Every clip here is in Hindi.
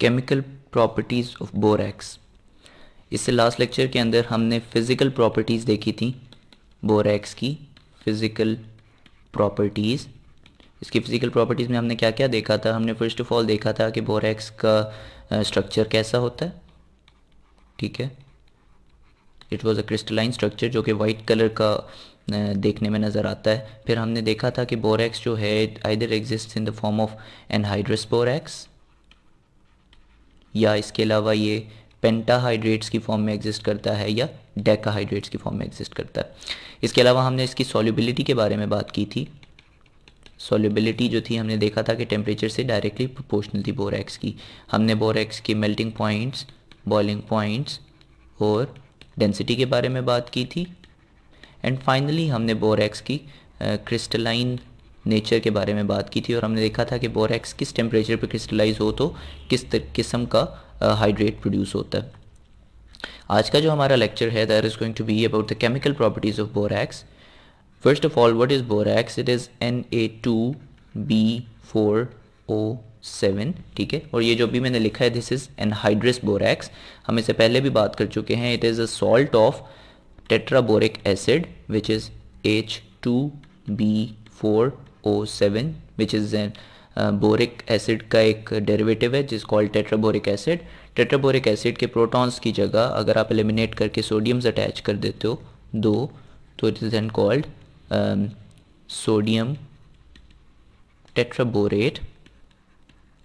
केमिकल प्रॉपर्टीज़ ऑफ बोरेक्स इससे लास्ट लेक्चर के अंदर हमने फ़िज़िकल प्रॉपर्टीज़ देखी थी बोरेक्स की फ़िज़िकल प्रॉपर्टीज़ इसकी फ़िज़िकल प्रॉपर्टीज़ में हमने क्या क्या देखा था हमने फ़र्स्ट ऑफ ऑल देखा था कि बोरेक्स का स्ट्रक्चर कैसा होता है ठीक है it was a crystalline structure जो कि वाइट कलर का देखने में नज़र आता है फिर हमने देखा था कि बोरेक्स जो है either exist in the form of anhydrous borax या इसके अलावा ये पेंटाहाइड्रेट्स की फॉर्म में एग्जिस्ट करता है या डेकाहाइड्रेट्स की फॉर्म में एग्जिस्ट करता है इसके अलावा हमने इसकी सॉल्युबिलिटी के बारे में बात की थी सॉल्युबिलिटी जो थी हमने देखा था कि टेम्परेचर से डायरेक्टली प्रोपोर्शनल थी बोरेक्स की हमने बोरेक्स के मेल्टिंग पॉइंट्स बॉइलिंग पॉइंट्स और डेंसिटी के बारे में बात की थी एंड फाइनली हमने बोरेक्स की क्रिस्टलाइन नेचर के बारे में बात की थी और हमने देखा था कि बोरैक्स किस टेम्परेचर पर क्रिस्टलाइज हो तो किस किस्म का हाइड्रेट प्रोड्यूस होता है आज का जो हमारा लेक्चर है there is going to be about the chemical properties of borax first of all what is borax it is N A two B four O seven ठीक है और ये जो भी मैंने लिखा है दिस इज़ एनहाइड्रस बोरेक्स हम इससे पहले भी बात कर चुके हैं it is a salt of tetraboric acid which is H two B four O seven which is an boric acid का एक डेरिवेटिव है जिस called tetraboric acid tetraboric acid के प्रोटॉन्स की जगह अगर आप एलिमिनेट करके सोडियम्स अटैच कर देते हो दो तो it is an called sodium tetraborate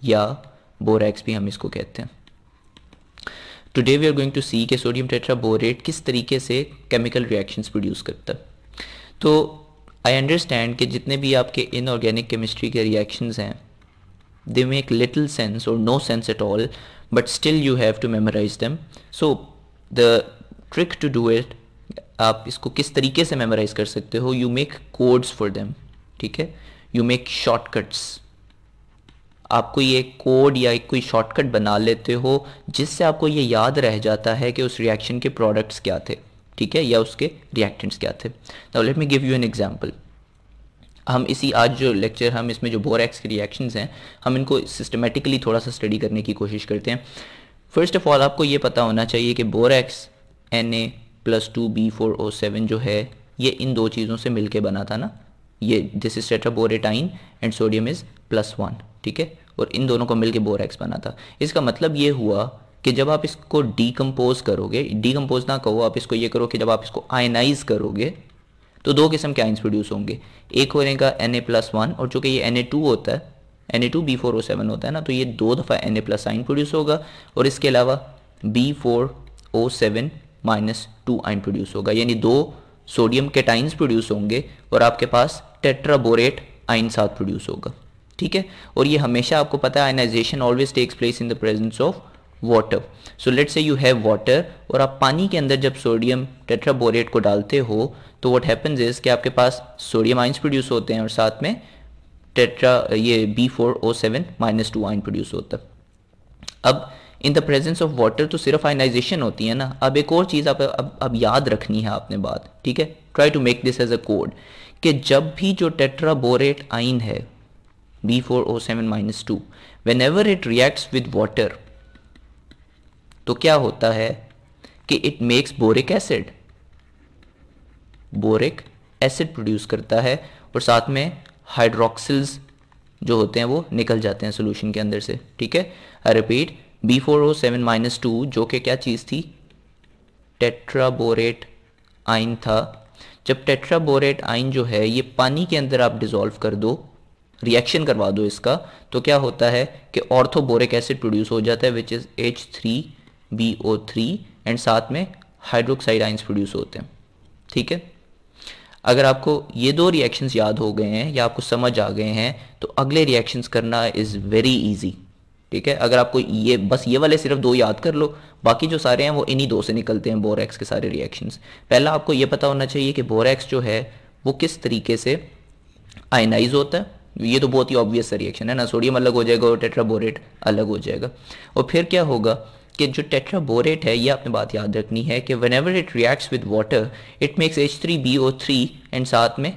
या बोरेक्स भी हम इसको कहते हैं today we are going to see के सोडियम टेट्राबोरेट किस तरीके से केमिकल रिएक्शंस प्रोड्यूस करता है तो आई अंडरस्टैंड कि जितने भी आपके इनऑर्गेनिक केमिस्ट्री के रिएक्शंस हैं दे मेक लिटिल सेंस और no sense at all but still you have to memorise them so the trick to do it आप इसको किस तरीके से मेमोराइज कर सकते हो you make codes for them ठीक है यू मेक शॉर्टकट्स आपको ये कोड या कोई शॉर्टकट बना लेते हो जिससे आपको ये याद रह जाता है कि उस रिएक्शन के प्रोडक्ट्स क्या थे ठीक है या उसके रिएक्टेंट्स क्या थे now let me give you an example हम इसी आज जो लेक्चर हम इसमें जो बोरेक्स के रिएक्शंस हैं हम इनको सिस्टमेटिकली थोड़ा सा स्टडी करने की कोशिश करते हैं फर्स्ट ऑफ ऑल आपको ये पता होना चाहिए कि borax N A plus two B four O seven जो है ये इन दो चीज़ों से मिलके बना था ना ये this is borate ion and sodium is plus one ठीक है और इन दोनों को मिलके बोरेक्स बना था इसका मतलब ये हुआ कि जब आप इसको डीकम्पोज करोगे डीकम्पोज ना कहो आप इसको ये करो कि जब आप इसको आयनाइज करोगे तो दो किस्म के आइंस प्रोड्यूस होंगे एक हो रहेगा एन ए प्लस वन और चूंकि ये एन ए टू होता है N A two B four O seven होता है ना तो ये दो दफ़ा N A plus ion produce होगा और इसके अलावा B four O seven minus two ion produce होगा यानी दो सोडियम के टाइन्स प्रोड्यूस होंगे और आपके पास टेट्राबोरेट आइन साथ प्रोड्यूस होगा ठीक है और ये हमेशा आपको पता है ionisation always takes place in the presence of water so let say you have water और आप पानी के अंदर जब सोडियम टेट्राबोरेट को डालते हो तो वॉट हैपन्स इज कि आपके पास सोडियम आइंस प्रोड्यूस होते हैं और साथ में टेट्रा ये B four O seven minus two ion produce होता अब in the presence of water तो सिर्फ आइनाइजेशन होती है ना अब एक और चीज़ आप अब अब याद रखनी है आपने बात ठीक है try to make this as a code कि जब भी जो टेट्राबोरेट आइन है B four O seven minus two whenever it reacts with water तो क्या होता है कि it makes boric acid boric acid produce करता है और साथ में हाइड्रोक्सिल्स जो होते हैं वो निकल जाते हैं सोल्यूशन के अंदर से ठीक है I repeat B four O seven minus two जो कि क्या चीज़ थी टेट्राबोरेट आइन था जब टेट्राबोरेट आइन जो है ये पानी के अंदर आप डिज़ोल्व कर दो रिएक्शन करवा दो इसका तो क्या होता है कि ऑर्थोबोरिक एसिड प्रोड्यूस हो जाता है which is H three B O three and साथ में हाइड्रोक्साइड आइंस प्रोड्यूस होते हैं ठीक है अगर आपको ये दो रिएक्शंस याद हो गए हैं या आपको समझ आ गए हैं तो अगले रिएक्शंस करना इज़ वेरी इजी ठीक है अगर आपको ये बस ये वाले सिर्फ दो याद कर लो बाकी जो सारे हैं वो इन्हीं दो से निकलते हैं बोरेक्स के सारे रिएक्शंस पहला आपको ये पता होना चाहिए कि बोरेक्स जो है वो किस तरीके से आयनाइज होता है ये तो बहुत ही ऑब्वियस रिएक्शन है ना सोडियम अलग हो जाएगा और टेट्राबोरेट अलग हो जाएगा और फिर क्या होगा कि जो टेट्राबोरेट है ये आपने बात याद रखनी है कि whenever it reacts with water it makes H three B O three and साथ में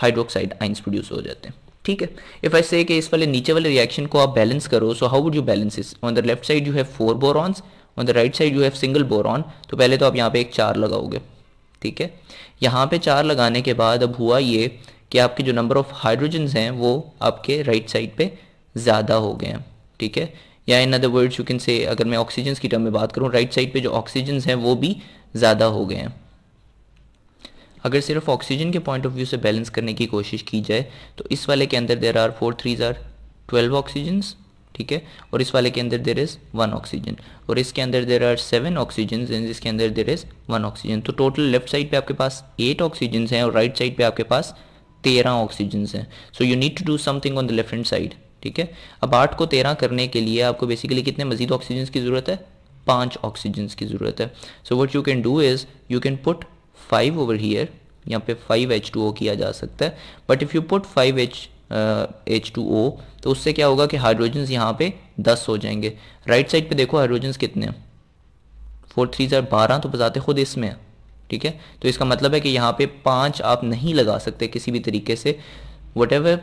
हाइड्रोक्साइड आइंस प्रोड्यूस हो जाते हैं ठीक है इफ आई से कि इस वाले नीचे वाले रिएक्शन को आप बैलेंस करो so how would you balance this on the left side you have four borons on the right side you have single boron तो पहले तो आप यहाँ पे एक चार लगाओगे ठीक है यहाँ पे चार लगाने के बाद अब हुआ ये कि आपके जो नंबर ऑफ हाइड्रोजन हैं वो आपके राइट right साइड पे ज़्यादा हो गए हैं ठीक है या in other words you can say अगर मैं ऑक्सीजन की टर्म में बात करूँ राइट साइड पे जो ऑक्सीजन हैं वो भी ज़्यादा हो गए हैं अगर सिर्फ ऑक्सीजन के पॉइंट ऑफ व्यू से बैलेंस करने की कोशिश की जाए तो इस वाले के अंदर there are four threes are twelve oxygen ठीक है और इस वाले के अंदर देर इज़ वन ऑक्सीजन और इसके अंदर there are seven oxygen and इसके अंदर देर इज़ वन ऑक्सीजन तो टोटल लेफ्ट साइड पे आपके पास एट ऑक्सीजन हैं और राइट साइड पे आपके पास तेरह ऑक्सीजन हैं so you need to do something on the left hand side ठीक है अब आठ को तेरह करने के लिए आपको बेसिकली कितने मजीद ऑक्सीजन की ज़रूरत है पांच ऑक्सीजन की ज़रूरत है so what you can do is you can put five over here यहाँ पे फाइव एच टू ओ किया जा सकता है but if you put five H H two O तो उससे क्या होगा कि हाइड्रोजन यहाँ पे दस हो जाएंगे राइट साइड पे देखो हाइड्रोजन्स कितने हैं फोर थ्री ज़ार बारह तो बजाते खुद इसमें है ठीक है तो इसका मतलब है कि यहाँ पे पांच आप नहीं लगा सकते किसी भी तरीके से whatever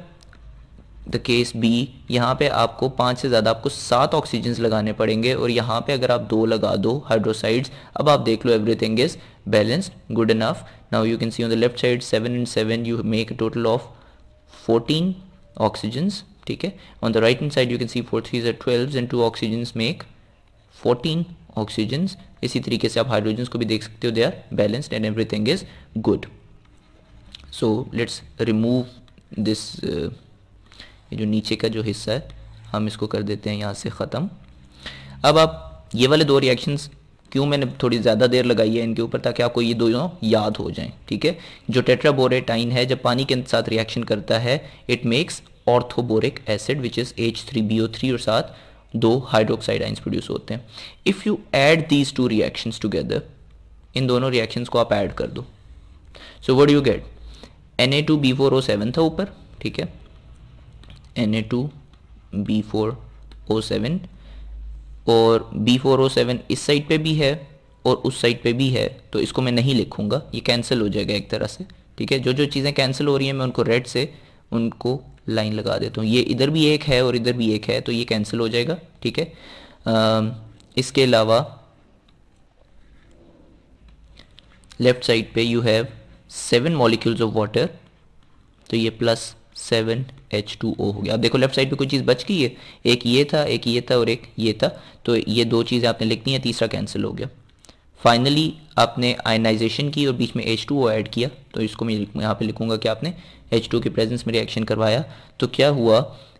the case be यहाँ पे आपको पाँच से ज़्यादा आपको सात ऑक्सीजन्स लगाने पड़ेंगे और यहाँ पे अगर आप दो लगा दो हाइड्रोसाइड्स अब आप देख लो everything is balanced good enough now you can see on the left side seven and seven you make total of fourteen oxygens ठीक है on the right hand side you can see four three twelve and two oxygens make fourteen oxygens इसी तरीके से आप हाइड्रोजन्स को भी देख सकते हो they are balanced and everything is good so let's remove this ये जो नीचे का जो हिस्सा है हम इसको कर देते हैं यहाँ से ख़त्म अब आप ये वाले दो रिएक्शंस क्यों मैंने थोड़ी ज़्यादा देर लगाई है इनके ऊपर ताकि आपको ये दोनों याद हो जाएं ठीक है जो टेट्राबोरेटाइन है जब पानी के साथ रिएक्शन करता है it makes orthoboric acid which is H three B O three और साथ दो हाइड्रोक्साइड आइंस प्रोड्यूस होते हैं if you add these two reactions together इन दोनों रिएक्शंस को आप ऐड कर दो so what you get N A two B four O seven था ऊपर ठीक है Na2B4O7 और B4O7 इस साइड पे भी है और उस साइड पे भी है तो इसको मैं नहीं लिखूंगा ये कैंसिल हो जाएगा एक तरह से ठीक है जो जो चीज़ें कैंसिल हो रही हैं मैं उनको रेड से उनको लाइन लगा देता हूँ ये इधर भी एक है और इधर भी एक है तो ये कैंसिल हो जाएगा ठीक है इसके अलावा लेफ्ट साइड पे you have seven molecules of water तो ये plus seven H two O हो गया अब देखो लेफ्ट साइड पे कोई चीज़ बच गई है एक ये था एक ये था और एक ये था तो ये दो चीज़ें आपने लिखनी है तीसरा कैंसिल हो गया फाइनली आपने आयनाइजेशन की और बीच में एच टू ओ ऐड किया तो इसको मैं यहाँ पे लिखूंगा कि आपने एच टू के प्रेजेंस में रिएक्शन करवाया तो क्या हुआ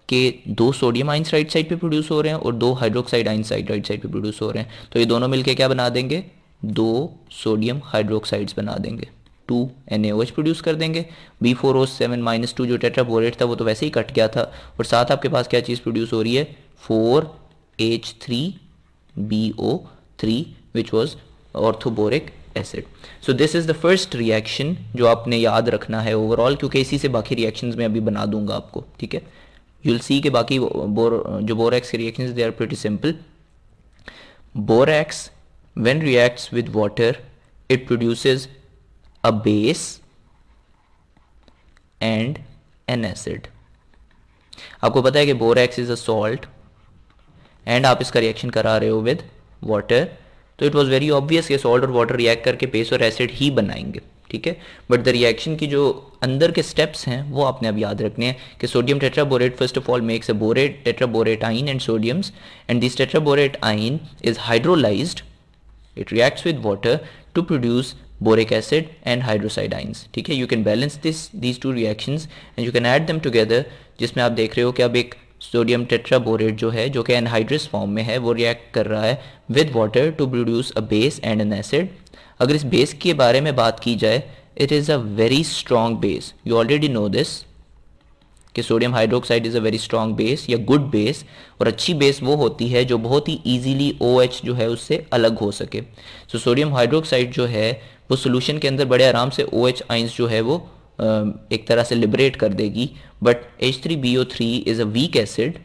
कि दो सोडियम आइंस राइट साइड पे प्रोड्यूस हो रहे हैं और दो हाइड्रोक्साइड आइंस राइट साइड पे प्रोड्यूस हो रहे हैं तो ये दोनों मिलके क्या बना देंगे दो सोडियम हाइड्रोक्साइड्स बना देंगे टू एन प्रोड्यूस कर देंगे B four O seven minus two जो टेट्राबोरेट था वो तो वैसे ही कट गया था और साथ आपके पास क्या चीज़ प्रोड्यूस हो रही है four H three B O three which was orthoboric acid so this is the first reaction जो आपने याद रखना है ओवरऑल क्योंकि इसी से बाकी रिएक्शन में अभी बना दूंगा आपको ठीक है यू विल सी के बाकी बोर जो बोरेक्स के reaction they are pretty simple borax when reacts with water it produces a base and an acid आपको पता है कि borax is a salt and आप इसका रिएक्शन करा रहे हो विद वाटर तो इट वॉज वेरी ऑब्वियस कि सॉल्ट और वाटर रिएक्ट करके बेस और एसिड ही बनाएंगे ठीक है बट द रिएक्शन की जो अंदर के स्टेप्स हैं वो आपने अब याद रखने हैं कि sodium tetraborate first of all makes a borate tetraborate ion and sodiums and this tetraborate ion is hydrolysed it react with water to produce boric acid and hydrosidines ठीक है you can balance this these two reactions and you can add them together जिसमें आप देख रहे हो कि अब एक सोडियम टेट्राबोरेट जो है जो कि एनहाइड्रस फॉर्म में है वो रिएक्ट कर रहा है with water to produce a base and an acid अगर इस बेस के बारे में बात की जाए it is a very strong base you already know this कि sodium hydroxide is a very strong base या गुड बेस और अच्छी बेस वो होती है जो बहुत ही ईजीली ओ OH जो है उससे अलग हो सके सो सोडियम हाइड्रोक्साइड जो है वो सोल्यूशन के अंदर बड़े आराम से ओ एच आइंस जो है वो एक तरह से लिबरेट कर देगी but H three B O three is a weak acid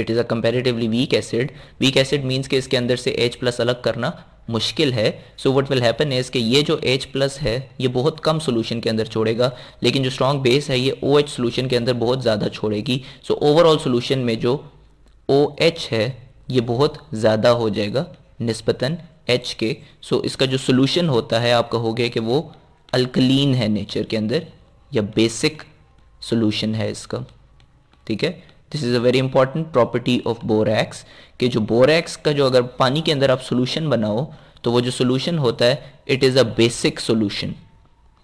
it is a comparatively weak acid weak acid means के इसके अंदर से H प्लस अलग करना मुश्किल है so what will happen is के ये जो H प्लस है ये बहुत कम सोल्यूशन के अंदर छोड़ेगा लेकिन जो स्ट्रॉन्ग बेस है ये ओ OH सोल्यूशन के अंदर बहुत ज़्यादा छोड़ेगी सो ओवरऑल सोल्यूशन में जो ओ OH है ये बहुत ज़्यादा हो जाएगा निस्पतन एच के सो इसका जो सोल्यूशन होता है आप कहोगे कि वो अल्कलीन है नेचर के अंदर या बेसिक सोल्यूशन है इसका ठीक है this is a very important property of borax कि जो बोरैक्स का जो अगर पानी के अंदर आप सोल्यूशन बनाओ तो वो जो सोल्यूशन होता है it is a basic solution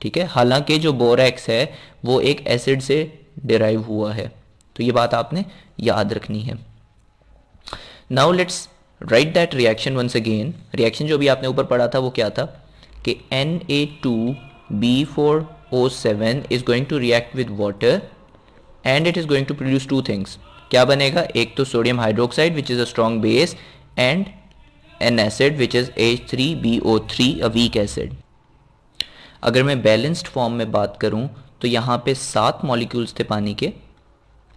ठीक है हालांकि जो बोरैक्स है वो एक एसिड से डिराइव हुआ है तो ये बात आपने याद रखनी है now let's write that reaction once again reaction जो भी आपने ऊपर पढ़ा था वो क्या था कि N A two B four O seven is going to react with water and it is going to produce two things क्या बनेगा एक तो sodium hydroxide which is a strong base and an acid which is H three B O three a weak acid अगर मैं बैलेंस्ड फॉर्म में बात करूं तो यहाँ पे सात मॉलिक्यूल्स थे पानी के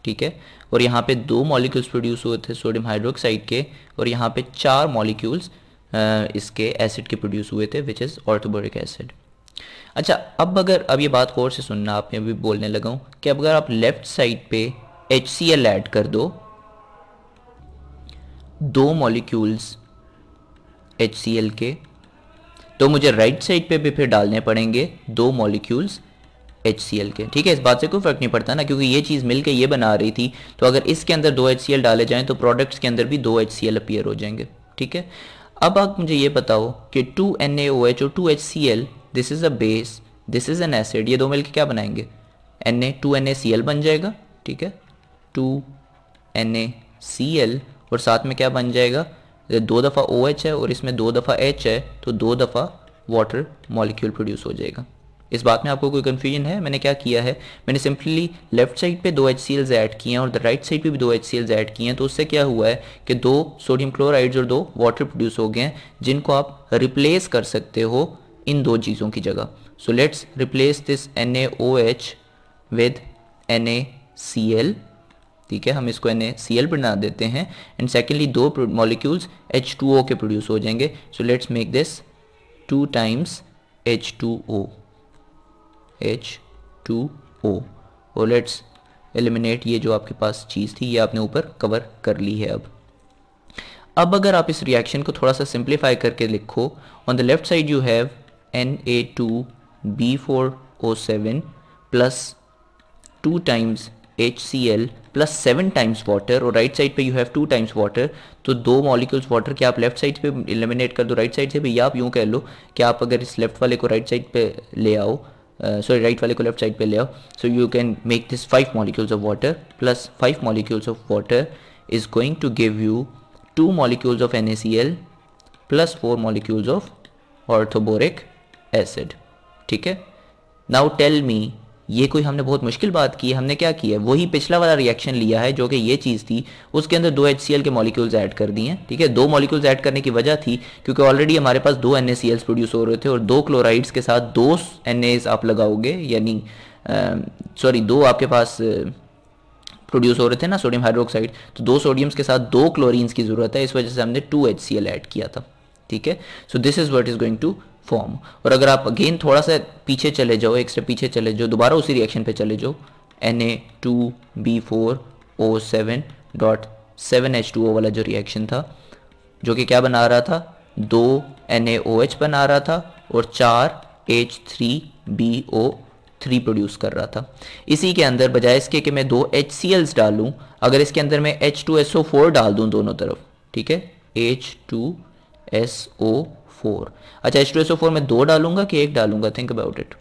ठीक है और यहाँ पे दो मॉलिक्यूल्स प्रोड्यूस हुए थे सोडियम हाइड्रोक्साइड के और यहाँ पे चार मॉलिक्यूल्स इसके एसिड के प्रोड्यूस हुए थे विच इज़ ऑर्थोबोरिक एसिड अच्छा अब अगर अब ये बात गौर से सुनना आप मैं अभी बोलने लगा हूँ कि अब अगर आप लेफ्ट साइड पे एच सी एल ऐड कर दो दो मॉलिक्यूल्स एच सी एल के तो मुझे राइट right साइड पे भी फिर डालने पड़ेंगे दो मॉलिक्यूल्स एच के ठीक है इस बात से कोई फ़र्क नहीं पड़ता ना क्योंकि ये चीज़ मिलके ये बना रही थी तो अगर इसके अंदर दो एच डाले जाएँ तो प्रोडक्ट्स के अंदर भी दो एच सी अपीयर हो जाएंगे ठीक है अब आप मुझे ये बताओ कि two N A O H और two H C L this is a base this is an acid ये दो मिलके क्या बनाएंगे N A two N A C L बन जाएगा ठीक है two N A C L और साथ में क्या बन जाएगा दो दफ़ा ओ OH एच है और इसमें दो दफ़ा एच है तो दो दफ़ा वाटर मॉलिक्यूल प्रोड्यूस हो जाएगा इस बात में आपको कोई कन्फ्यूजन है मैंने क्या किया है मैंने सिंपली लेफ्ट साइड पे दो एच सी एल्स ऐड किए हैं और द राइट साइड पे भी दो एच सी एल्स ऐड किए हैं तो उससे क्या हुआ है कि दो सोडियम क्लोराइड्स और दो वाटर प्रोड्यूस हो गए हैं जिनको आप रिप्लेस कर सकते हो इन दो चीज़ों की जगह so let's replace this N A O H with N A C L ठीक है हम इसको एन ए सी एल बना देते हैं एंड सेकेंडली दो मॉलिक्यूल्स एच टू ओ के प्रोड्यूस हो जाएंगे so let's make this two times H two O H two O और लेट्स एलिमिनेट ये जो आपके पास चीज़ थी ये आपने ऊपर कवर कर ली है अब अब अगर आप इस रिएक्शन को थोड़ा सा सिंप्लीफाई करके लिखो on the left side you have N A two B four O seven plus two times H C L plus seven times water और राइट साइड पे you have two times water तो दो मॉलिक्यूल्स वाटर के आप लेफ्ट साइड पे एलिमिनेट कर दो राइट साइड से भी या आप यूँ कह लो कि आप अगर इस लेफ्ट वाले को राइट साइड पे ले आओ sorry right वाले को left side पे ले आओ so you can make this five molecules of water plus five molecules of water is going to give you two molecules of NaCl plus four molecules of orthoboric acid ठीक है now tell me ये कोई हमने बहुत मुश्किल बात की हमने क्या किया है वही पिछला वाला रिएक्शन लिया है जो कि ये चीज़ थी उसके अंदर दो एच के मॉलिक्यूल्स ऐड कर दिए हैं ठीक है दो मॉलिक्यूल्स ऐड करने की वजह थी क्योंकि ऑलरेडी हमारे पास दो एन प्रोड्यूस हो रहे थे और दो क्लोराइड्स के साथ दो एन आप लगाओगे यानी सॉरी दो आपके पास प्रोड्यूस हो रहे थे ना सोडियम हाइड्रोक्साइड तो दो सोडियम्स के साथ दो क्लोरीन्स की ज़रूरत है इस वजह से हमने टू एच ऐड किया था ठीक है so this is what is going to form और अगर आप अगेन थोड़ा सा पीछे चले जाओ एक से पीछे चले जाओ दोबारा उसी रिएक्शन पे चले जाओ N A two B four O seven dot seven H two O वाला जो रिएक्शन था जो कि क्या बना रहा था दो एन ए ओ एच बना रहा था और चार H three B O three produce कर रहा था इसी के अंदर बजाय इसके कि मैं दो एच सी एल्स डालूँ अगर इसके अंदर मैं H two S O four डाल दूँ दोनों तरफ ठीक है H two S O four अच्छा H two S O four मैं दो डालूंगा कि एक डालूंगा थिंक अबाउट इट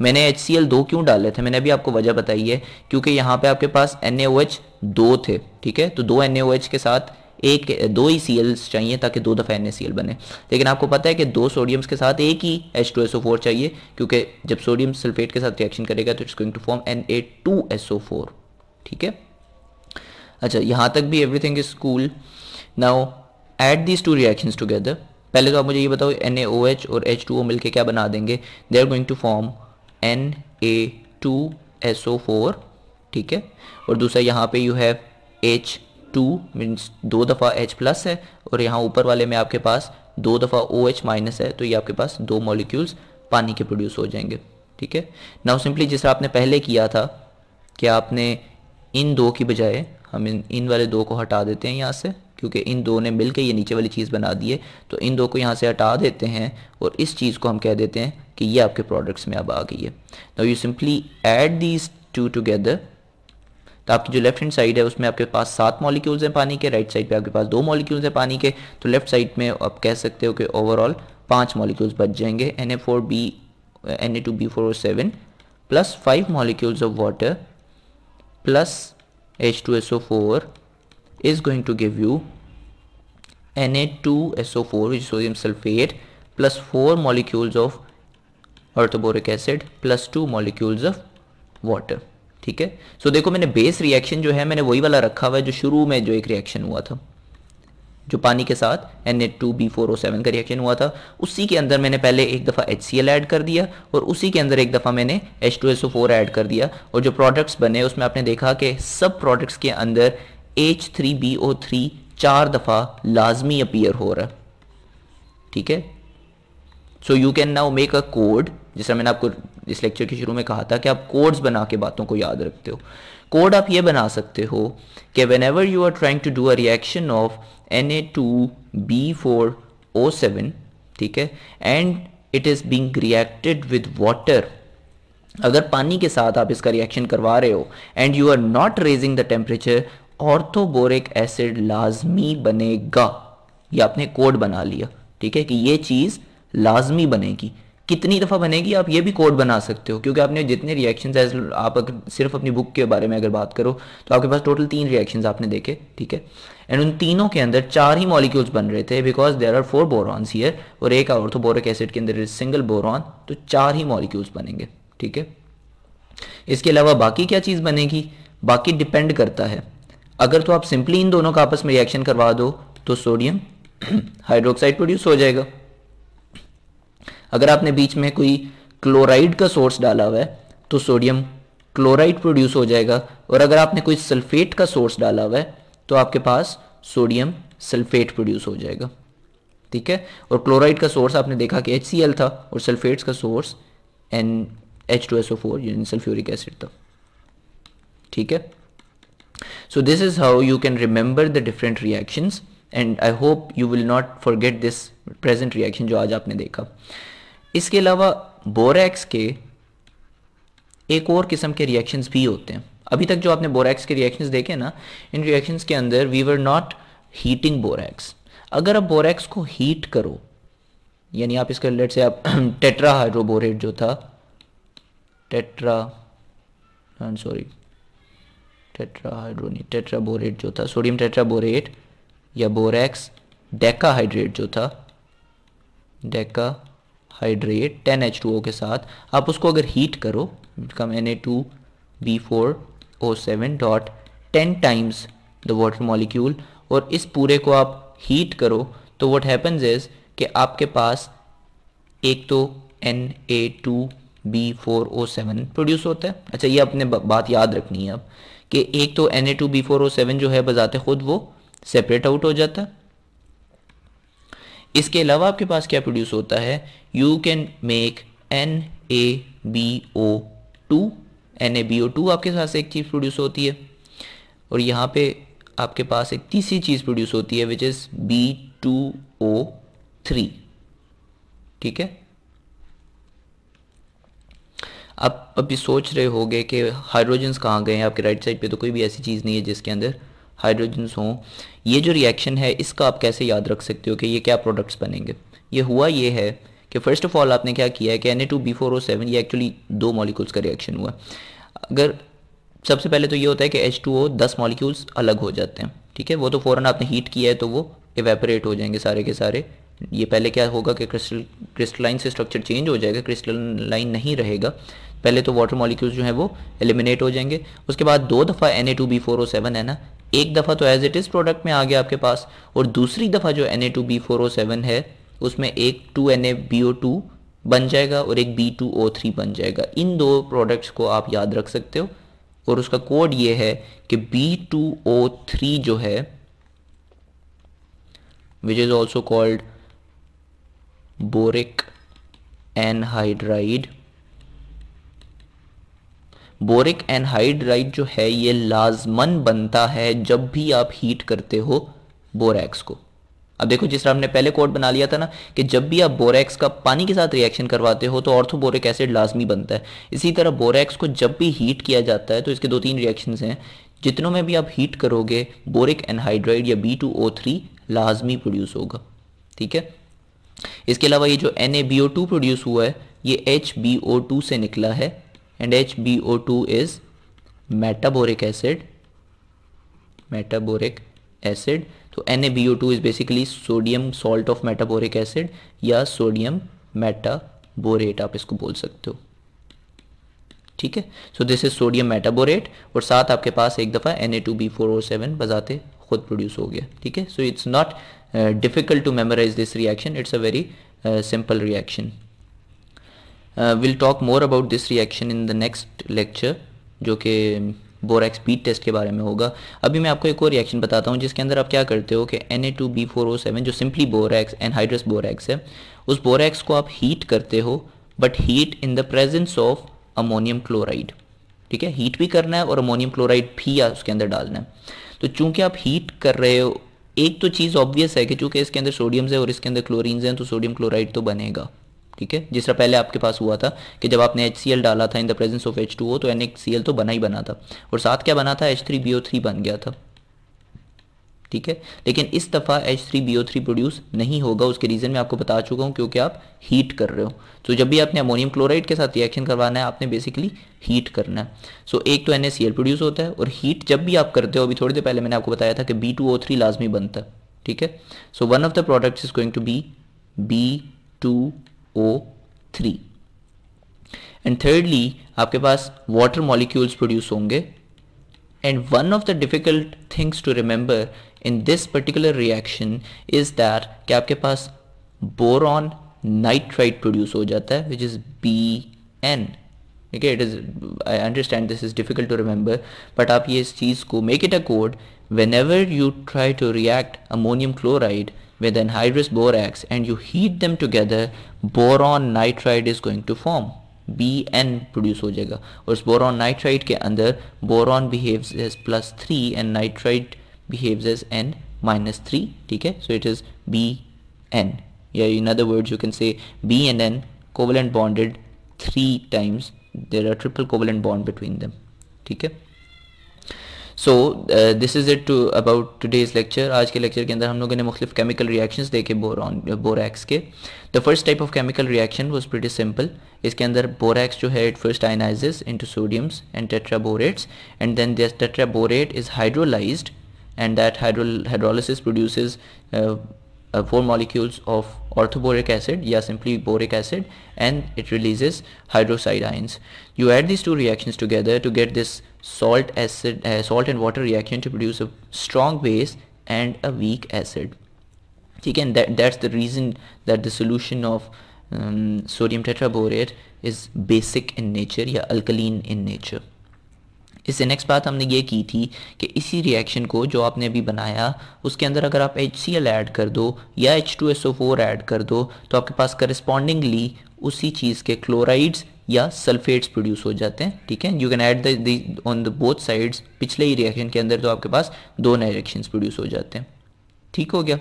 मैंने एच सी एल दो क्यों डाले थे मैंने अभी आपको वजह बताई है क्योंकि यहाँ पे आपके पास एन ए ओ एच दो थे ठीक है तो दो एन ए ओ एच के साथ एक दो ही सी एल्स चाहिए ताकि दो दफ़ा एन ए सी एल बने लेकिन आपको पता है कि दो सोडियम्स के साथ एक ही H two S O four चाहिए क्योंकि जब सोडियम सल्फेट के साथ रिएक्शन करेगा तो it's going to form N A two S O four ठीक है अच्छा यहाँ तक भी everything is cool now add these two reactions together पहले तो आप मुझे ये बताओ एन ए ओ एच और एच टू ओ मिलके क्या बना देंगे they are going to form N A two S O four ठीक है और दूसरा यहाँ पे you have H two means दो दफ़ा एच प्लस है और यहाँ ऊपर वाले में आपके पास दो दफ़ा ओ एच माइनस है तो ये आपके पास दो मॉलिक्यूल्स पानी के प्रोड्यूस हो जाएंगे ठीक है नाउ सिंपली जैसा आपने पहले किया था कि आपने इन दो की बजाय हम इन इन वाले दो को हटा देते हैं यहाँ से क्योंकि इन दो ने मिलकर ये नीचे वाली चीज़ बना दी है तो इन दो को यहाँ से हटा देते हैं और इस चीज़ को हम कह देते हैं कि ये आपके प्रोडक्ट्स में अब आ गई है no you simply add these two together तो आपकी जो लेफ्ट हैंड साइड है उसमें आपके पास सात मॉलिक्यूल्स हैं पानी के राइट साइड पे आपके पास दो मॉलिक्यूल्स हैं पानी के तो लेफ्ट साइड में आप कह सकते हो कि ओवरऑल पांच मॉलिक्यूल्स बच जाएंगे N A four B N A two B four seven plus five molecules of water plus H two S O four is going to give you Na2SO4 which is sodium sulfate plus 4 molecules of orthoboric acid plus 2 molecules of water ठीक है सो so, देखो मैंने बेस रिएक्शन जो है मैंने वही वाला रखा हुआ है जो शुरू में जो एक रिएक्शन हुआ था जो पानी के साथ Na2B4O7 का रिएक्शन हुआ था उसी के अंदर मैंने पहले एक दफ़ा HCl ऐड कर दिया और उसी के अंदर एक दफ़ा मैंने H2SO4 ऐड कर दिया और जो प्रोडक्ट्स बने उसमें आपने देखा कि सब प्रोडक्ट्स के अंदर H three B O three चार दफ़ा लाजमी अपीयर हो रहा है ठीक है so you can now make a code जिसमें मैंने आपको इस लेक्चर के शुरू में कहा था कि आप कोड्स बना के बातों को याद रखते हो कोड आप ये बना सकते हो कि whenever you are trying to do a reaction of N A two B four O seven ठीक है and it is being reacted with water अगर पानी के साथ आप इसका रिएक्शन करवा रहे हो and you are not raising the temperature orthoboric acid लाजमी बनेगा ये आपने कोड बना लिया ठीक है कि ये चीज़ लाजमी बनेगी कितनी दफ़ा बनेगी आप ये भी कोड बना सकते हो क्योंकि आपने जितने रिएक्शन आप अगर सिर्फ अपनी बुक के बारे में अगर बात करो तो आपके पास टोटल तीन रिएक्शन आपने देखे ठीक है एंड उन तीनों के अंदर चार ही मॉलिक्यूल्स बन रहे थे because there are four borons here और एक ऑर्थोबोरिक एसिड के अंदर सिंगल बोरॉन तो चार ही मॉलिक्यूल्स बनेंगे ठीक है इसके अलावा बाकी क्या चीज़ बनेगी बाकी डिपेंड करता है अगर तो आप सिंपली इन दोनों का आपस में रिएक्शन करवा दो तो सोडियम हाइड्रोक्साइड प्रोड्यूस हो जाएगा अगर आपने बीच में कोई क्लोराइड का सोर्स डाला हुआ है तो सोडियम क्लोराइड प्रोड्यूस हो जाएगा और अगर आपने कोई सल्फेट का सोर्स डाला हुआ है तो आपके पास सोडियम सल्फेट प्रोड्यूस हो जाएगा ठीक है और क्लोराइड का सोर्स आपने देखा कि एच था और सल्फेट्स का source N H two S O four यानी सल्फ्यूरिक एसिड था ठीक है so this is how you can remember the different reactions and I hope you will not forget this present reaction जो आज आपने देखा इसके अलावा बोरैक्स के एक और किस्म के रिएक्शंस भी होते हैं अभी तक जो आपने बोरैक्स के रिएक्शंस देखे ना इन रिएक्शंस के अंदर we were not heating borax अगर आप बोरैक्स को हीट करो यानी आप इसका लेट से आप टेट्रा हाइड्रोबोरेट जो था टेट्रा सॉरी टेट्राहाइड्रोनिक टेट्राबोरेट जो था सोडियम टेट्राबोरेट या डेका डेकाहाइड्रेट जो था deca hydrate ten H two O के साथ आप उसको अगर हीट करो become N A two B four O seven dot ten times the water molecule और इस पूरे को आप हीट करो तो वट हैपन्स इज कि आपके पास एक तो N A two B four O seven produce होता है अच्छा ये अपने बात याद रखनी है अब कि एक तो N A two B four O seven जो है बजाते खुद वो सेपरेट आउट हो जाता इसके अलावा आपके पास क्या प्रोड्यूस होता है you can make N A B O two N A B O two आपके साथ एक चीज़ प्रोड्यूस होती है और यहां पे आपके पास एक तीसरी चीज़ प्रोड्यूस होती है which is B two O three ठीक है आप अभी सोच रहे होंगे कि हाइड्रोजन्स कहाँ गए हैं आपके राइट साइड पे तो कोई भी ऐसी चीज़ नहीं है जिसके अंदर हाइड्रोजन्स हों ये जो रिएक्शन है इसका आप कैसे याद रख सकते हो कि ये क्या प्रोडक्ट्स बनेंगे ये हुआ ये है कि फ़र्स्ट ऑफ ऑल आपने क्या किया है कि N A two B four O seven ये एक्चुअली दो मॉलिक्यूल्स का रिएक्शन हुआ अगर सबसे पहले तो ये होता है कि एच टू ओ दस मॉलिक्यूल्स अलग हो जाते हैं ठीक है वो तो फ़ौरन आपने हीट किया है तो वो एवेपरेट हो जाएंगे सारे के सारे ये पहले क्या होगा कि क्रिस्टल क्रिस्टलाइन से स्ट्रक्चर चेंज हो जाएगा क्रिस्टल लाइन नहीं रहेगा पहले तो वाटर मॉलिक्यूल्स जो है वो एलिमिनेट हो जाएंगे उसके बाद दो दफ़ा N A two B four O seven है ना एक दफ़ा तो एज इट इज़ प्रोडक्ट में आ गया आपके पास और दूसरी दफ़ा जो N A two B four O seven है उसमें एक two N A B O two बन जाएगा और एक बी टू ओ थ्री बन जाएगा इन दो प्रोडक्ट्स को आप याद रख सकते हो और उसका कोड ये है कि बी टू ओ थ्री जो है which is also called boric anhydride boric anhydride जो है ये लाजमन बनता है जब भी आप हीट करते हो बोरैक्स को अब देखो जिस तरह हमने पहले कोड बना लिया था ना कि जब भी आप बोरैक्स का पानी के साथ रिएक्शन करवाते हो तो ऑर्थोबोरिक एसिड लाजमी बनता है इसी तरह बोरेक्स को जब भी हीट किया जाता है तो इसके दो तीन रिएक्शन हैं जितनों में भी आप हीट करोगे बोरिक एनहाइड्राइड या बी टू ओ थ्री लाजमी प्रोड्यूस होगा ठीक है इसके अलावा ये जो एन प्रोड्यूस हुआ है ये एच से निकला है and H B O two is metaboric acid metaboric acid तो NaBO2 is basically sodium salt of metaboric acid या सोडियम मेटाबोरेट आप इसको बोल सकते हो ठीक है so this is sodium metaborate और साथ आपके पास एक दफा N A two B four O seven बजाते खुद प्रोड्यूस हो गया ठीक है so it's not uh, difficult to memorize this reaction it's a very uh, simple reaction uh, we'll talk more about this reaction in the next lecture जो कि बोरैक्स स्पीड टेस्ट के बारे में होगा अभी मैं आपको एक और रिएक्शन बताता हूँ जिसके अंदर आप क्या करते हो कि N A two B four O seven जो सिंपली बोरैक्स एनहाइड्रस बोरैक्स है उस बोरैक्स को आप हीट करते हो but heat in the presence of ammonium chloride ठीक है हीट भी करना है और अमोनियम क्लोराइड भी उसके अंदर डालना है तो चूंकि आप हीट कर रहे हो एक तो चीज़ ऑब्वियस है कि चूंकि इसके अंदर सोडियम्स है और इसके अंदर क्लोरीन्स हैं तो सोडियम क्लोराइड तो बनेगा ठीक है जिस तरह पहले आपके पास हुआ था कि जब आपने एच डाला था in the presence of H तो एन तो बना ही बना था और साथ क्या बना था एच बन गया था ठीक है लेकिन इस दफ़ा एच थ्री प्रोड्यूस नहीं होगा उसके रीज़न में आपको बता चुका हूं क्योंकि आप हीट कर रहे हो तो जब भी आपने अमोनियम क्लोराइड के साथ रिएक्शन करवाना है आपने बेसिकली हीट करना है सो so, एक तो एन प्रोड्यूस होता है और हीट जब भी आप करते हो अभी थोड़ी देर पहले मैंने आपको बताया था कि बी टू ओ थ्री लाजमी बनता है ठीक है so one of the product is going to be B two O three and thirdly आपके पास वाटर मॉलिक्यूल्स प्रोड्यूस होंगे and one of the difficult things to remember in this particular reaction is that कि आपके पास बोरॉन नाइट्राइड प्रोड्यूस हो जाता है विच इज बी एन ठीक है it is I understand this is difficult to remember but आप ये इस चीज़ को make it a code whenever you try to react ammonium chloride with hydrous borax and you heat them together boron nitride is going to form B N produce हो जाएगा और इस बोरॉन नाइट्राइड के अंदर boron behaves as plus three and nitride behaves as n minus 3 okay so it is b n yeah in other words you can say b and n covalent bonded three times there are triple covalent bond between them okay so uh, this is it to about today's lecture aaj ke lecture ke andar hum log ne mukhtalif chemical reactions dekhe boron borax ke the first type of chemical reaction was pretty simple iske andar borax jo hai it first ionizes into sodiums and tetraborates and then this tetraborate is hydrolyzed and that hydrolysis produces uh, uh, four molecules of orthoboric acid yeah simply boric acid and it releases hydroxide ions you add these two reactions together to get this salt acid uh, salt and water reaction to produce a strong base and a weak acid again that that's the reason that the solution of um, sodium tetraborate is basic in nature yeah alkaline in nature इससे नेक्स्ट बात हमने ये की थी कि इसी रिएक्शन को जो आपने अभी बनाया उसके अंदर अगर आप एच सी एल ऐड कर दो या H two S O four add कर दो तो आपके पास करस्पॉन्डिंगली उसी चीज़ के क्लोराइड्स या सल्फेट्स प्रोड्यूस हो जाते हैं ठीक है you can add the on the both sides पिछले ही रिएक्शन के अंदर तो आपके पास दो नए रिएक्शन प्रोड्यूस हो जाते हैं ठीक हो गया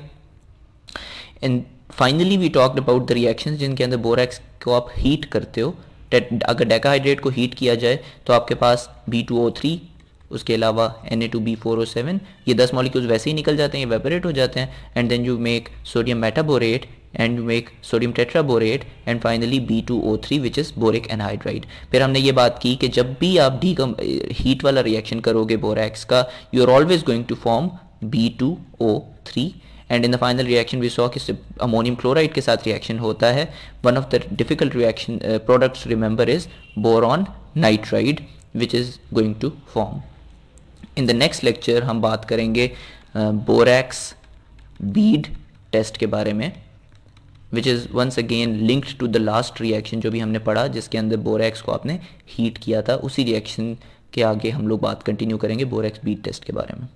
and finally we talked about the reaction जिनके अंदर बोरेक्स को आप हीट करते हो अगर डेकाहाइड्रेट को हीट किया जाए तो आपके पास बी टू ओ थ्री उसके अलावा N A two B four O seven ये दस मॉलिक्यूल वैसे ही निकल जाते हैं ये वेपरेट हो जाते हैं and then you make sodium metaborate and you make sodium tetraborate and finally B two O three which is boric anhydride फिर हमने ये बात की कि जब भी आप डी कम हीट वाला रिएक्शन करोगे बोरेक्स का you are always going to form B two O three and in the final reaction we saw कि अमोनियम क्लोराइड के साथ रिएक्शन होता है one of the difficult reaction products remember is boron nitride which is going to form in the next lecture हम बात करेंगे बोरैक्स बीड टेस्ट के बारे में which is once again linked to the last reaction जो भी हमने पढ़ा जिसके अंदर बोरैक्स को आपने हीट किया था उसी रिएक्शन के आगे हम लोग बात कंटिन्यू करेंगे बोरैक्स बीड टेस्ट के बारे में